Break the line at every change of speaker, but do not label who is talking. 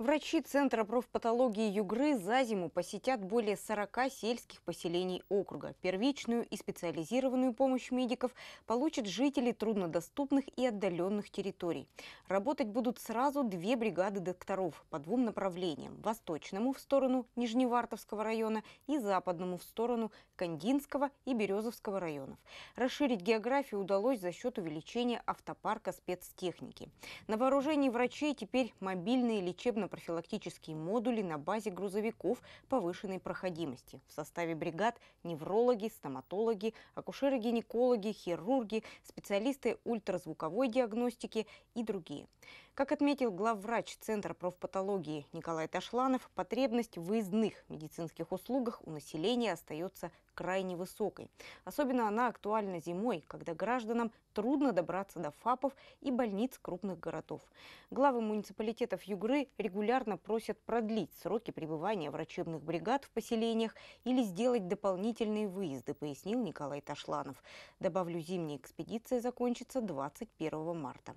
Врачи Центра профпатологии Югры за зиму посетят более 40 сельских поселений округа. Первичную и специализированную помощь медиков получат жители труднодоступных и отдаленных территорий. Работать будут сразу две бригады докторов по двум направлениям – восточному в сторону Нижневартовского района и западному в сторону Кандинского и Березовского районов. Расширить географию удалось за счет увеличения автопарка спецтехники. На вооружении врачей теперь мобильные лечебно профилактические модули на базе грузовиков повышенной проходимости. В составе бригад неврологи, стоматологи, акушеры-гинекологи, хирурги, специалисты ультразвуковой диагностики и другие. Как отметил главврач Центра профпатологии Николай Ташланов, потребность в выездных медицинских услугах у населения остается крайне высокой. Особенно она актуальна зимой, когда гражданам трудно добраться до ФАПов и больниц крупных городов. Главы муниципалитетов Югры регулярно просят продлить сроки пребывания врачебных бригад в поселениях или сделать дополнительные выезды, пояснил Николай Ташланов. Добавлю, зимняя экспедиция закончится 21 марта.